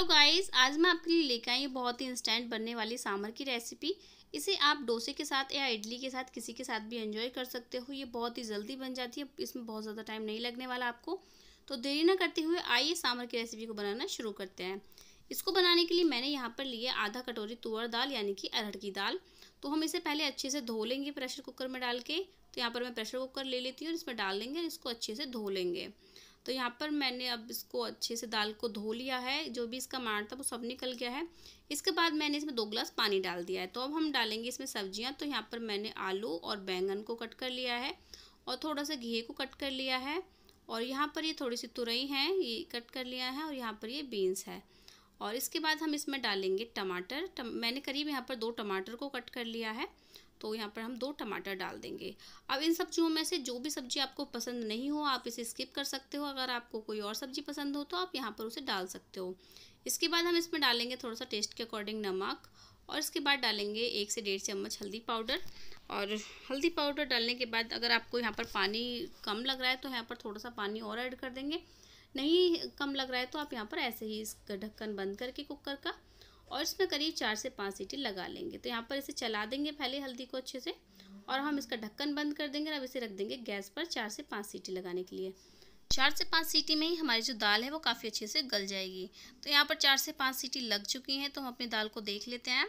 hello guys आज मैं आपके लिए लेकर आई बहुत ही इंस्टेंट बनने वाली सांभर की रेसिपी इसे आप डोसे के साथ या इडली के साथ किसी के साथ भी एंजॉय कर सकते हो ये बहुत ही जल्दी बन जाती है इसमें बहुत ज़्यादा टाइम नहीं लगने वाला आपको तो देरी ना करते हुए आइए सांभर की रेसिपी को बनाना शुरू करते हैं इसको बनाने के लिए मैंने यहाँ पर लिए आधा कटोरी तुअर दाल यानी कि अरहर की दाल तो हम इसे पहले अच्छे से धो लेंगे प्रेशर कुकर में डाल के तो यहाँ पर मैं प्रेशर कुकर ले लेती हूँ और इसमें डाल देंगे और इसको अच्छे से धो लेंगे तो यहाँ पर मैंने अब इसको अच्छे से दाल को धो लिया है जो भी इसका मार था वो सब निकल गया है इसके बाद मैंने इसमें दो गिलास पानी डाल दिया है तो अब हम डालेंगे इसमें सब्जियाँ तो यहाँ पर मैंने आलू और बैंगन को कट कर लिया है और थोड़ा सा घी को कट कर लिया है और यहाँ पर ये थोड़ी सी तुरई है ये कट कर लिया है और यहाँ पर ये बीन्स है और इसके बाद हम इसमें डालेंगे टमाटर मैंने करीब यहाँ पर दो टमाटर को कट कर लिया है तो यहाँ पर हम दो टमाटर डाल देंगे अब इन सब्जियों में से जो भी सब्जी आपको पसंद नहीं हो आप इसे स्किप कर सकते हो अगर आपको कोई और सब्जी पसंद हो तो आप यहाँ पर उसे डाल सकते हो इसके बाद हम इसमें डालेंगे थोड़ा सा टेस्ट के अकॉर्डिंग नमक और इसके बाद डालेंगे एक से डेढ़ चम्मच हल्दी पाउडर और हल्दी पाउडर डालने के बाद अगर आपको यहाँ पर पानी कम लग रहा है तो यहाँ पर थोड़ा सा पानी और ऐड कर देंगे नहीं कम लग रहा है तो आप यहाँ पर ऐसे ही इसका ढक्कन बंद करके कुकर का और इसमें करीब चार से पाँच सीटी लगा लेंगे तो यहाँ पर इसे चला देंगे पहले हल्दी को अच्छे से और हम इसका ढक्कन बंद कर देंगे और अब इसे रख देंगे गैस पर चार से पाँच सीटी लगाने के लिए चार से पाँच सीटी में ही हमारी जो दाल है वो काफ़ी अच्छे से गल जाएगी तो यहाँ पर चार से पाँच सीटी लग चुकी हैं तो हम अपनी दाल को देख लेते हैं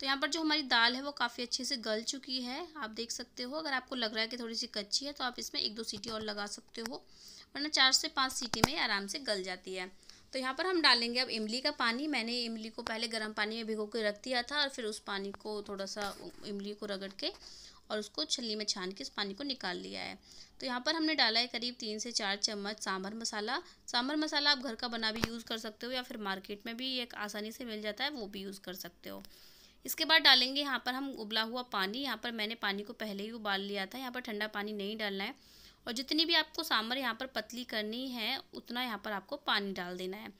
तो यहाँ पर जो हमारी दाल है वो काफ़ी अच्छे से गल चुकी है आप देख सकते हो अगर आपको लग रहा है कि थोड़ी सी कच्ची है तो आप इसमें एक दो सीटी और लगा सकते हो वरना चार से पाँच सीटी में आराम से गल जाती है तो यहाँ पर हम डालेंगे अब इमली का पानी मैंने इमली को पहले गर्म पानी में भिगो के रख दिया था और फिर उस पानी को थोड़ा सा इमली को रगड़ के और उसको छली में छान के इस पानी को निकाल लिया है तो यहाँ पर हमने डाला है करीब तीन से चार चम्मच सांभर मसाला सांभर मसाला आप घर का बना भी यूज़ कर सकते हो या फिर मार्केट में भी एक आसानी से मिल जाता है वो भी यूज़ कर सकते हो इसके बाद डालेंगे यहाँ पर हम उबला हुआ पानी यहाँ पर मैंने पानी को पहले ही उबाल लिया था यहाँ पर ठंडा पानी नहीं डालना है और जितनी भी आपको सांभर यहाँ पर पतली करनी है उतना यहाँ पर आपको पानी डाल देना है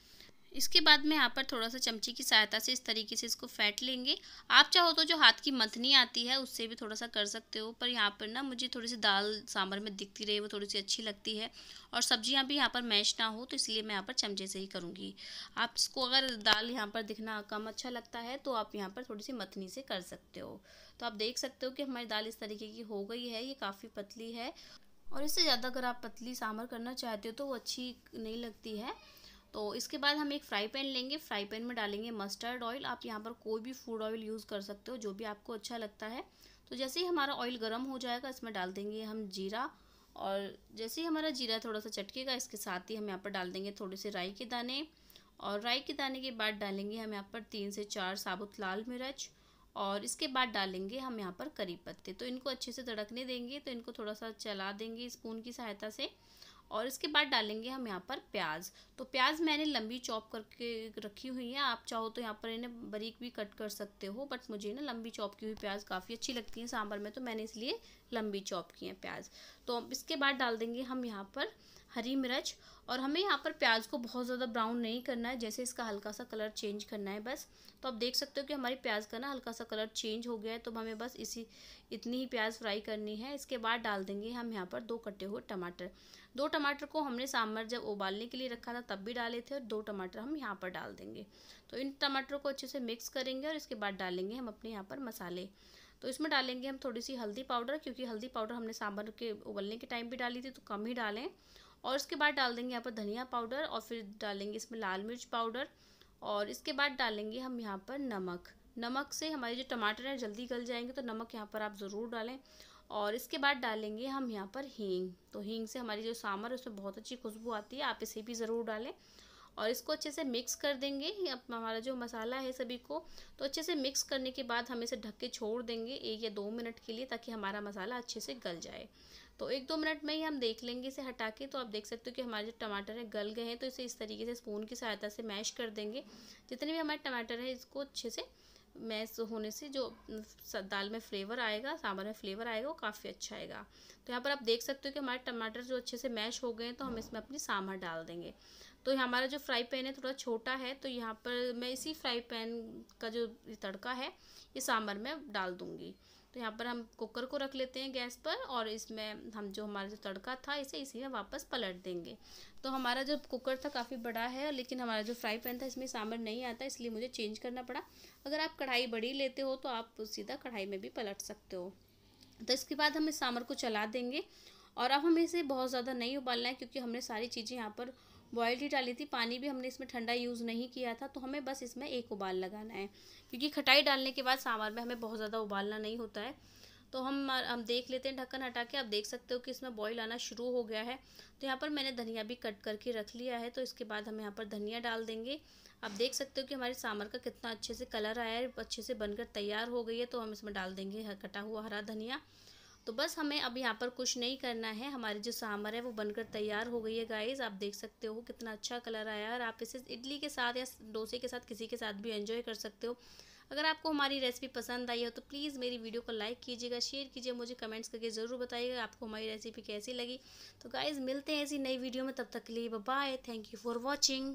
इसके बाद में यहाँ पर थोड़ा सा चमची की सहायता से इस तरीके से इसको फैट लेंगे आप चाहो तो जो हाथ की मथनी आती है उससे भी थोड़ा सा कर सकते हो पर यहाँ पर ना मुझे थोड़ी सी दाल सांभर में दिखती रही वो थोड़ी सी अच्छी लगती है और सब्जियाँ भी यहाँ पर मैश ना हो तो इसलिए मैं यहाँ पर चमचे से ही करूँगी आप इसको अगर दाल यहाँ पर दिखना कम अच्छा लगता है तो आप यहाँ पर थोड़ी सी मथनी से कर सकते हो तो आप देख सकते हो कि हमारी दाल इस तरीके की हो गई है ये काफ़ी पतली है और इससे ज़्यादा अगर आप पतली सांभर करना चाहते हो तो वो अच्छी नहीं लगती है तो इसके बाद हम एक फ्राई पैन लेंगे फ्राई पैन में डालेंगे मस्टर्ड ऑयल आप यहाँ पर कोई भी फूड ऑयल यूज़ कर सकते हो जो भी आपको अच्छा लगता है तो जैसे ही हमारा ऑयल गर्म हो जाएगा इसमें डाल देंगे हम जीरा और जैसे ही हमारा जीरा थोड़ा सा चटकेगा इसके साथ ही हम यहाँ पर डाल देंगे थोड़े से राई के दाने और राई के दाने के बाद डालेंगे हम यहाँ पर तीन से चार साबुत लाल मिर्च और इसके बाद डालेंगे हम यहाँ पर करी पत्ते तो इनको अच्छे से तड़कने देंगे तो इनको थोड़ा सा चला देंगे स्पून की सहायता से और इसके बाद डालेंगे हम यहाँ पर प्याज तो प्याज मैंने लंबी चॉप करके रखी हुई है आप चाहो तो यहाँ पर इन्हें बारीक भी कट कर सकते हो बट मुझे ना लंबी चॉप की हुई प्याज काफ़ी अच्छी लगती है सांभर में तो मैंने इसलिए लंबी चॉप की है प्याज तो इसके बाद डाल देंगे हम यहाँ पर हरी मिर्च और हमें यहाँ पर प्याज को बहुत ज़्यादा ब्राउन नहीं करना है जैसे इसका हल्का सा कलर चेंज करना है बस तो आप देख सकते हो कि हमारी प्याज का ना हल्का सा कलर चेंज हो गया है तो हमें बस इसी इतनी ही प्याज फ्राई करनी है इसके बाद डाल देंगे हम यहाँ पर दो कटे हुए टमाटर दो टमाटर को हमने सांभर जब उबालने के लिए रखा था तब भी डाले थे और दो टमाटर हम यहाँ पर डाल देंगे तो इन टमाटरों को अच्छे से मिक्स करेंगे और इसके बाद डालेंगे हम अपने यहाँ पर मसाले तो इसमें डालेंगे हम थोड़ी सी हल्दी पाउडर क्योंकि हल्दी पाउडर हमने सांभर के उबलने के टाइम भी डाली थी तो कम ही डालें और इसके बाद डाल देंगे यहाँ पर धनिया पाउडर और फिर डालेंगे इसमें लाल मिर्च पाउडर और इसके बाद डालेंगे हम यहाँ पर नमक नमक से हमारे जो टमाटर हैं जल्दी गल जाएंगे तो नमक यहाँ पर आप ज़रूर डालें और इसके बाद डालेंगे हम यहाँ पर हींग तो हींग से हमारी जो सांभर है उसमें बहुत अच्छी खुशबू आती है आप इसे भी ज़रूर डालें और इसको अच्छे से मिक्स कर देंगे हमारा जो मसाला है सभी को तो अच्छे से मिक्स करने के बाद हम इसे ढक के छोड़ देंगे एक या दो मिनट के लिए ताकि हमारा मसाला अच्छे से गल जाए तो एक दो मिनट में ही हम देख लेंगे इसे हटा के तो आप देख सकते हो कि हमारे जो टमाटर हैं गल गए हैं तो इसे इस तरीके से स्पून की सहायता से मैश कर देंगे जितने भी हमारे टमाटर हैं इसको अच्छे से मैस होने से जो दाल में फ्लेवर आएगा सांभर में फ्लेवर आएगा वो काफ़ी अच्छा आएगा तो यहाँ पर आप देख सकते हो कि हमारे टमाटर जो अच्छे से मैश हो गए हैं तो हम इसमें अपनी सांभर डाल देंगे तो हमारा जो फ्राई पैन है थोड़ा छोटा है तो यहाँ पर मैं इसी फ्राई पैन का जो तड़का है ये सांभर में डाल दूँगी तो यहाँ पर हम कुकर को रख लेते हैं गैस पर और इसमें हम जो हमारा जो तड़का था इसे इसी में वापस पलट देंगे तो हमारा जो कुकर था काफ़ी बड़ा है लेकिन हमारा जो फ्राई पैन था इसमें सांभर नहीं आता इसलिए मुझे चेंज करना पड़ा अगर आप कढ़ाई बड़ी लेते हो तो आप सीधा कढ़ाई में भी पलट सकते हो तो इसके बाद हम इस सांभर को चला देंगे और अब हमें इसे बहुत ज़्यादा नहीं उबालना है क्योंकि हमने सारी चीज़ें यहाँ पर बॉयल ही डाली थी पानी भी हमने इसमें ठंडा यूज़ नहीं किया था तो हमें बस इसमें एक उबाल लगाना है क्योंकि खटाई डालने के बाद सांभर में हमें बहुत ज़्यादा उबालना नहीं होता है तो हम हम देख लेते हैं ढक्कन हटा के आप देख सकते हो कि इसमें बॉईल आना शुरू हो गया है तो यहाँ पर मैंने धनिया भी कट करके रख लिया है तो इसके बाद हम यहाँ पर धनिया डाल देंगे आप देख सकते हो कि हमारे सामर का कितना अच्छे से कलर आया है अच्छे से बनकर तैयार हो गई है तो हम इसमें डाल देंगे कटा हुआ हरा धनिया तो बस हमें अब यहाँ पर कुछ नहीं करना है हमारी जो सांभर है वो बनकर तैयार हो गई है गाइस आप देख सकते हो कितना अच्छा कलर आया है और आप इसे इडली के साथ या डोसे के साथ किसी के साथ भी एंजॉय कर सकते हो अगर आपको हमारी रेसिपी पसंद आई हो तो प्लीज़ मेरी वीडियो को लाइक कीजिएगा शेयर कीजिए मुझे कमेंट्स करके ज़रूर बताइएगा आपको हमारी रेसिपी कैसी लगी तो गाइज़ मिलते हैं ऐसी नई वीडियो में तब तक के लिए bye thank you for watching